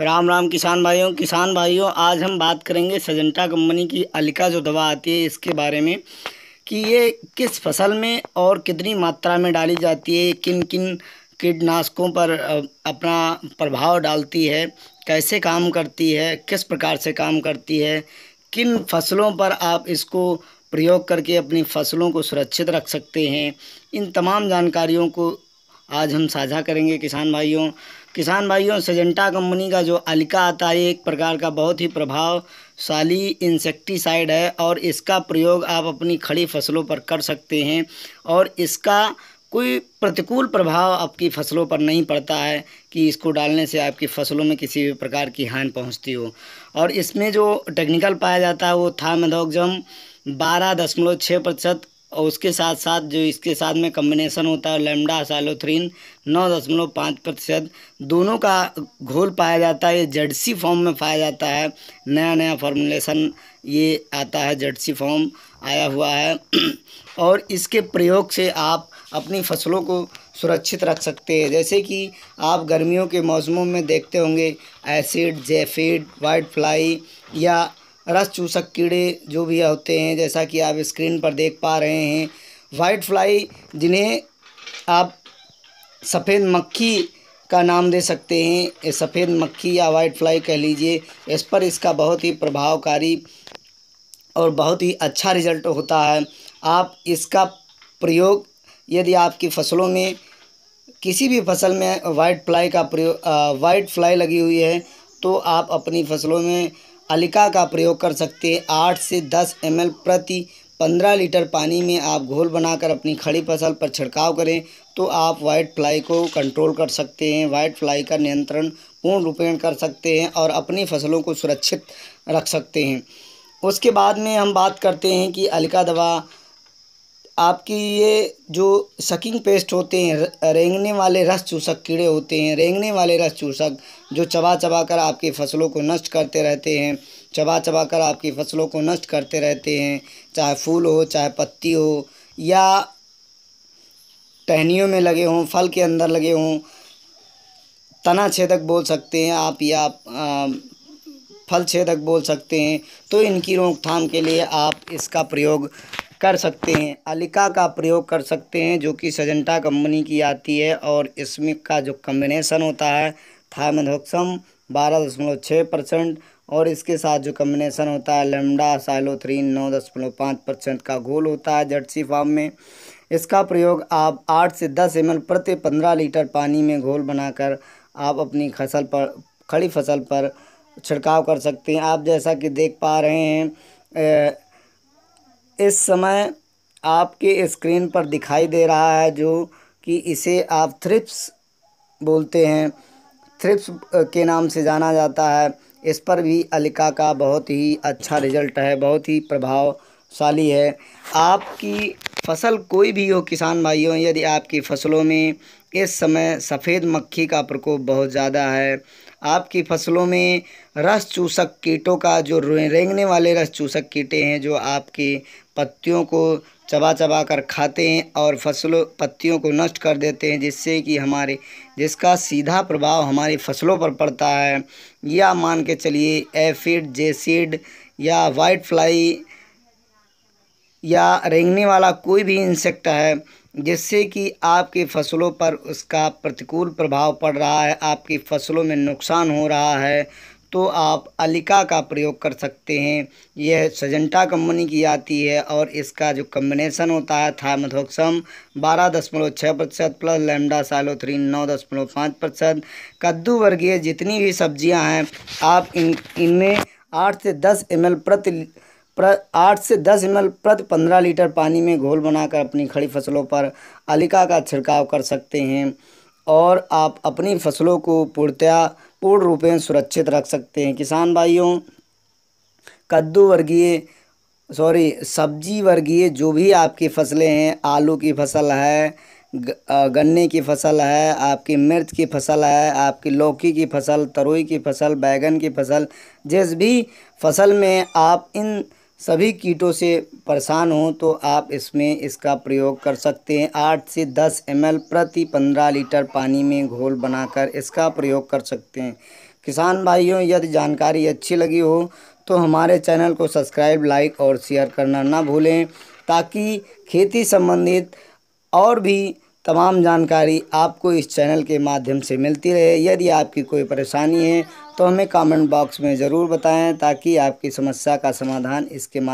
राम राम किसान भाइयों किसान भाइयों आज हम बात करेंगे सजेंटा कंपनी की अलिका जो दवा आती है इसके बारे में कि ये किस फसल में और कितनी मात्रा में डाली जाती है किन किन कीटनाशकों पर अपना प्रभाव डालती है कैसे काम करती है किस प्रकार से काम करती है किन फसलों पर आप इसको प्रयोग करके अपनी फसलों को सुरक्षित रख सकते हैं इन तमाम जानकारियों को आज हम साझा करेंगे किसान भाइयों किसान भाइयों सजेंटा कंपनी का जो अलका आता है एक प्रकार का बहुत ही प्रभावशाली इंसेक्टिसाइड है और इसका प्रयोग आप अपनी खड़ी फसलों पर कर सकते हैं और इसका कोई प्रतिकूल प्रभाव आपकी फसलों पर नहीं पड़ता है कि इसको डालने से आपकी फसलों में किसी भी प्रकार की हानि पहुंचती हो और इसमें जो टेक्निकल पाया जाता है वो था मधोगजम बारह दशमलव छः प्रतिशत और उसके साथ साथ जो इसके साथ में कम्बिनेशन होता है लेमडा सैलोथ्रीन नौ दशमलव पाँच प्रतिशत दोनों का घोल पाया जाता है ये जर्सी फॉर्म में पाया जाता है नया नया फॉर्मुलेशन ये आता है जर्सी फॉर्म आया हुआ है और इसके प्रयोग से आप अपनी फसलों को सुरक्षित रख सकते हैं जैसे कि आप गर्मियों के मौसमों में देखते होंगे एसिड जेफिड वाइट फ्लाई या रस चूसक कीड़े जो भी होते हैं जैसा कि आप स्क्रीन पर देख पा रहे हैं वाइट फ्लाई जिन्हें आप सफ़ेद मक्खी का नाम दे सकते हैं सफ़ेद मक्खी या वाइट फ्लाई कह लीजिए इस पर इसका बहुत ही प्रभावकारी और बहुत ही अच्छा रिजल्ट होता है आप इसका प्रयोग यदि आपकी फसलों में किसी भी फसल में वाइट फ्लाई का प्रयोग वाइट फ्लाई लगी हुई है तो आप अपनी फसलों में अलिका का प्रयोग कर सकते हैं आठ से दस एम प्रति पंद्रह लीटर पानी में आप घोल बनाकर अपनी खड़ी फसल पर छिड़काव करें तो आप वाइट फ्लाई को कंट्रोल कर सकते हैं वाइट फ्लाई का नियंत्रण पूर्ण रूपेण कर सकते हैं और अपनी फसलों को सुरक्षित रख सकते हैं उसके बाद में हम बात करते हैं कि अलिका दवा आपकी ये जो सकिंग पेस्ट होते हैं रेंगने वाले रस चूसक कीड़े होते हैं रेंगने वाले रस चूसक जो चबा चबा कर आपकी फसलों को नष्ट करते रहते हैं चबा चबा कर आपकी फसलों को नष्ट करते रहते हैं चाहे फूल हो चाहे पत्ती हो या टहनियों में लगे हों फल के अंदर लगे हों तना छेदक बोल सकते हैं आप या आ, फल छेदक बोल सकते हैं तो इनकी रोकथाम के लिए आप इसका प्रयोग कर सकते हैं अलिका का प्रयोग कर सकते हैं जो कि सजेंटा कंपनी की आती है और इसमें का जो कम्बिनेसन होता है थायमोक्सम बारह दशमलव छः परसेंट और इसके साथ जो कम्बिनेसन होता है लेमडा साइलोथ्रीन नौ दशमलव पाँच परसेंट का घोल होता है जर्सी फार्म में इसका प्रयोग आप आठ से दस एम प्रति पंद्रह लीटर पानी में घोल बनाकर आप अपनी फसल पर खड़ी फसल पर छिड़काव कर सकते हैं आप जैसा कि देख पा रहे हैं इस समय आपके स्क्रीन पर दिखाई दे रहा है जो कि इसे आप थ्रिप्स बोलते हैं थ्रिप्स के नाम से जाना जाता है इस पर भी अलिका का बहुत ही अच्छा रिजल्ट है बहुत ही प्रभावशाली है आपकी फसल कोई भी हो किसान भाइयों यदि आपकी फसलों में इस समय सफ़ेद मक्खी का प्रकोप बहुत ज़्यादा है आपकी फसलों में रस चूसक कीटों का जो रेंगने वाले रस चूसक कीटे हैं जो आपकी पत्तियों को चबा चबा कर खाते हैं और फसलों पत्तियों को नष्ट कर देते हैं जिससे कि हमारे जिसका सीधा प्रभाव हमारी फसलों पर पड़ता है या मान के चलिए एफिड जेसिड या वाइट फ्लाई या रेंगने वाला कोई भी इंसेक्ट है जिससे कि आपकी फसलों पर उसका प्रतिकूल प्रभाव पड़ रहा है आपकी फसलों में नुकसान हो रहा है तो आप अलिका का प्रयोग कर सकते हैं यह सजंटा कंपनी की आती है और इसका जो कम्बिनेशन होता है थामथोक्सम बारह दशमलव छः प्रतिशत प्लस लेमडा सालोथ्रीन नौ दशमलव पाँच प्रतिशत कद्दू वर्गीय जितनी भी सब्जियां हैं आप इन इनमें आठ से दस एम प्रति प्र आठ से दस एम प्रति पंद्रह लीटर पानी में घोल बनाकर अपनी खड़ी फसलों पर अलिका का छिड़काव कर सकते हैं और आप अपनी फसलों को पूर्णतया पूर्ण रूप में सुरक्षित रख सकते हैं किसान भाइयों कद्दू वर्गीय सॉरी सब्जी वर्गीय जो भी आपकी फसलें हैं आलू की फसल है गन्ने की फसल है आपकी मिर्च की फसल है आपकी लौकी की फसल तरोई की फसल बैगन की फसल जिस भी फसल में आप इन सभी कीटों से परेशान हो तो आप इसमें इसका प्रयोग कर सकते हैं आठ से दस एम प्रति पंद्रह लीटर पानी में घोल बनाकर इसका प्रयोग कर सकते हैं किसान भाइयों यदि जानकारी अच्छी लगी हो तो हमारे चैनल को सब्सक्राइब लाइक और शेयर करना ना भूलें ताकि खेती संबंधित और भी तमाम जानकारी आपको इस चैनल के माध्यम से मिलती रहे यदि आपकी कोई परेशानी है तो हमें कमेंट बॉक्स में ज़रूर बताएं ताकि आपकी समस्या का समाधान इसके माध्यम